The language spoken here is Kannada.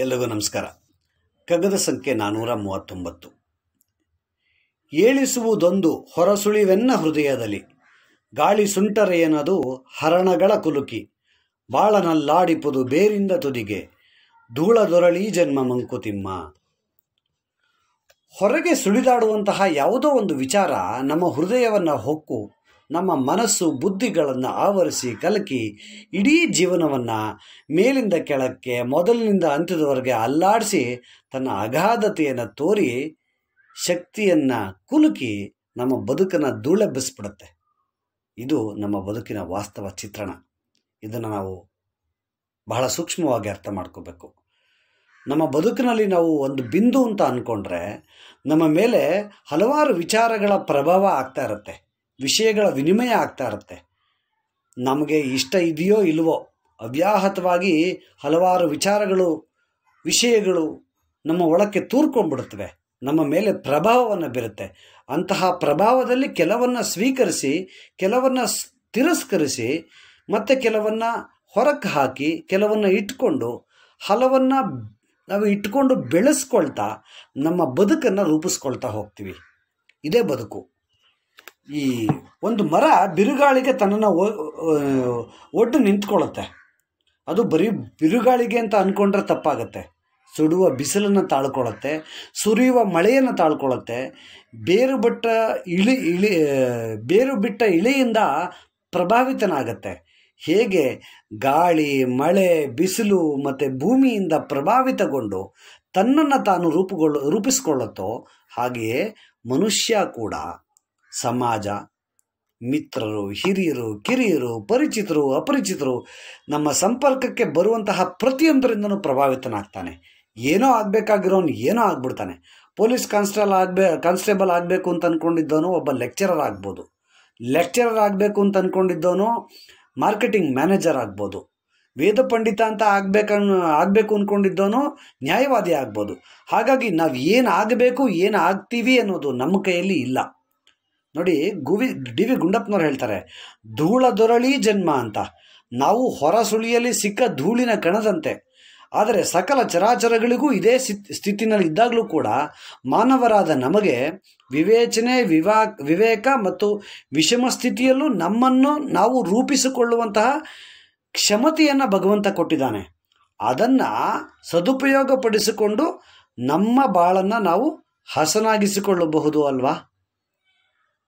ಎಲ್ಲರಿಗೂ ನಮಸ್ಕಾರ ಕಗ್ಗದ ಸಂಖ್ಯೆ ನಾನ್ನೂರ ಮೂವತ್ತೊಂಬತ್ತು ಏಳಿಸುವುದೊಂದು ಹೊರಸುಳಿವೆನ್ನ ಹೃದಯದಲ್ಲಿ ಗಾಳಿ ಸುಂಟರೆಯನದು ಹರಣಗಳ ಕುಲುಕಿ ಬಾಳನಲ್ಲಾಡಿಪುದು ಬೇರಿಂದ ತುದಿಗೆ ಧೂಳದೊರಳಿ ಜನ್ಮ ಮಂಕುತಿಮ್ಮ ಹೊರಗೆ ಸುಳಿದಾಡುವಂತಹ ಯಾವುದೋ ಒಂದು ವಿಚಾರ ನಮ್ಮ ಹೃದಯವನ್ನು ಹೊಕ್ಕು ನಮ್ಮ ಮನಸ್ಸು ಬುದ್ಧಿಗಳನ್ನು ಆವರಿಸಿ ಕಲಕಿ ಇಡೀ ಜೀವನವನ್ನು ಮೇಲಿಂದ ಕೆಳಕ್ಕೆ ಮೊದಲಿನಿಂದ ಅಂತ್ಯದವರೆಗೆ ಅಲ್ಲಾಡಿಸಿ ತನ್ನ ಅಗಾಧತೆಯನ್ನು ತೋರಿ ಶಕ್ತಿಯನ್ನು ಕುಲುಕಿ ನಮ್ಮ ಬದುಕನ್ನು ಧೂಳೆಬ್ಬಿಸ್ಬಿಡುತ್ತೆ ಇದು ನಮ್ಮ ಬದುಕಿನ ವಾಸ್ತವ ಚಿತ್ರಣ ಇದನ್ನು ನಾವು ಬಹಳ ಸೂಕ್ಷ್ಮವಾಗಿ ಅರ್ಥ ಮಾಡ್ಕೋಬೇಕು ನಮ್ಮ ಬದುಕಿನಲ್ಲಿ ನಾವು ಒಂದು ಬಿಂದು ಅಂತ ಅಂದ್ಕೊಂಡ್ರೆ ನಮ್ಮ ಮೇಲೆ ಹಲವಾರು ವಿಚಾರಗಳ ಪ್ರಭಾವ ಆಗ್ತಾ ಇರುತ್ತೆ ವಿಷಯಗಳ ವಿನಿಮಯ ಆಗ್ತಾ ಇರುತ್ತೆ ನಮಗೆ ಇಷ್ಟ ಇದೆಯೋ ಇಲ್ವೋ ಅವ್ಯಾಹತವಾಗಿ ಹಲವಾರು ವಿಚಾರಗಳು ವಿಷಯಗಳು ನಮ್ಮ ಒಳಕ್ಕೆ ತೂರ್ಕೊಂಡ್ಬಿಡುತ್ತವೆ ನಮ್ಮ ಮೇಲೆ ಪ್ರಭಾವವನ್ನು ಬೀರುತ್ತೆ ಅಂತಹ ಪ್ರಭಾವದಲ್ಲಿ ಕೆಲವನ್ನು ಸ್ವೀಕರಿಸಿ ಕೆಲವನ್ನು ತಿರಸ್ಕರಿಸಿ ಮತ್ತು ಕೆಲವನ್ನು ಹೊರಕ್ಕೆ ಹಾಕಿ ಕೆಲವನ್ನು ಇಟ್ಕೊಂಡು ಹಲವನ್ನು ನಾವು ಇಟ್ಕೊಂಡು ಬೆಳೆಸ್ಕೊಳ್ತಾ ನಮ್ಮ ಬದುಕನ್ನು ರೂಪಿಸ್ಕೊಳ್ತಾ ಹೋಗ್ತೀವಿ ಇದೇ ಬದುಕು ಈ ಒಂದು ಮರ ಬಿರುಗಾಳಿಗೆ ತನ್ನನ್ನು ಒಡ್ಡು ನಿಂತ್ಕೊಳ್ಳುತ್ತೆ ಅದು ಬರೀ ಬಿರುಗಾಳಿಗೆ ಅಂತ ಅಂದ್ಕೊಂಡ್ರೆ ತಪ್ಪಾಗುತ್ತೆ ಸುಡುವ ಬಿಸಿಲನ್ನು ತಾಳ್ಕೊಳ್ಳುತ್ತೆ ಸುರಿಯುವ ಮಳೆಯನ್ನು ತಾಳ್ಕೊಳ್ಳುತ್ತೆ ಬೇರು ಬಿಟ್ಟ ಇಳಿ ಇಳಿ ಬೇರು ಬಿಟ್ಟ ಇಳಿಯಿಂದ ಪ್ರಭಾವಿತನಾಗತ್ತೆ ಹೇಗೆ ಗಾಳಿ ಮಳೆ ಬಿಸಿಲು ಮತ್ತು ಭೂಮಿಯಿಂದ ಪ್ರಭಾವಿತಗೊಂಡು ತನ್ನನ್ನು ತಾನು ರೂಪುಗೊಳ್ಳ ರೂಪಿಸ್ಕೊಳ್ಳುತ್ತೋ ಹಾಗೆಯೇ ಮನುಷ್ಯ ಕೂಡ ಸಮಾಜ ಮಿತ್ರರು ಹಿರಿಯರು ಕಿರಿಯರು ಪರಿಚಿತರು ಅಪರಿಚಿತರು ನಮ್ಮ ಸಂಪರ್ಕಕ್ಕೆ ಬರುವಂತಹ ಪ್ರತಿಯೊಂದರಿಂದನೂ ಪ್ರಭಾವಿತನಾಗ್ತಾನೆ ಏನೋ ಆಗಬೇಕಾಗಿರೋನು ಏನೋ ಆಗ್ಬಿಡ್ತಾನೆ ಪೊಲೀಸ್ ಕಾನ್ಸ್ಟೇಬಲ್ ಆಗಬೇ ಕಾನ್ಸ್ಟೇಬಲ್ ಆಗಬೇಕು ಅಂತ ಅಂದ್ಕೊಂಡಿದ್ದವನು ಒಬ್ಬ ಲೆಕ್ಚರರ್ ಆಗ್ಬೋದು ಲೆಕ್ಚರರ್ ಆಗಬೇಕು ಅಂತ ಅಂದ್ಕೊಂಡಿದ್ದವನು ಮಾರ್ಕೆಟಿಂಗ್ ಮ್ಯಾನೇಜರ್ ಆಗ್ಬೋದು ವೇದ ಪಂಡಿತ ಅಂತ ಆಗ್ಬೇಕನ್ ಆಗಬೇಕು ಅಂದ್ಕೊಂಡಿದ್ದವನು ನ್ಯಾಯವಾದಿ ಆಗ್ಬೋದು ಹಾಗಾಗಿ ನಾವು ಏನು ಆಗಬೇಕು ಏನು ಆಗ್ತೀವಿ ಅನ್ನೋದು ನಮ್ಮ ಕೈಯಲ್ಲಿ ಇಲ್ಲ ನೋಡಿ ಗುವಿ ಡಿ ವಿ ಗುಂಡಪ್ಪನವ್ರು ಹೇಳ್ತಾರೆ ಧೂಳ ದೊರಳಿ ಜನ್ಮ ಅಂತ ನಾವು ಹೊರ ಸುಳಿಯಲ್ಲಿ ಸಿಕ್ಕ ಧೂಳಿನ ಕಣದಂತೆ ಆದರೆ ಸಕಲ ಚರಾಚರಗಳಿಗೂ ಇದೇ ಸ್ಥಿತಿನಲ್ಲಿ ಇದ್ದಾಗಲೂ ಕೂಡ ಮಾನವರಾದ ನಮಗೆ ವಿವೇಚನೆ ವಿವಾ ವಿವೇಕ ಮತ್ತು ವಿಷಮ ಸ್ಥಿತಿಯಲ್ಲೂ ನಮ್ಮನ್ನು ನಾವು ರೂಪಿಸಿಕೊಳ್ಳುವಂತಹ ಕ್ಷಮತೆಯನ್ನು ಭಗವಂತ ಕೊಟ್ಟಿದ್ದಾನೆ ಅದನ್ನು ಸದುಪಯೋಗಪಡಿಸಿಕೊಂಡು ನಮ್ಮ ಬಾಳನ್ನು ನಾವು ಹಸನಾಗಿಸಿಕೊಳ್ಳಬಹುದು ಅಲ್ವಾ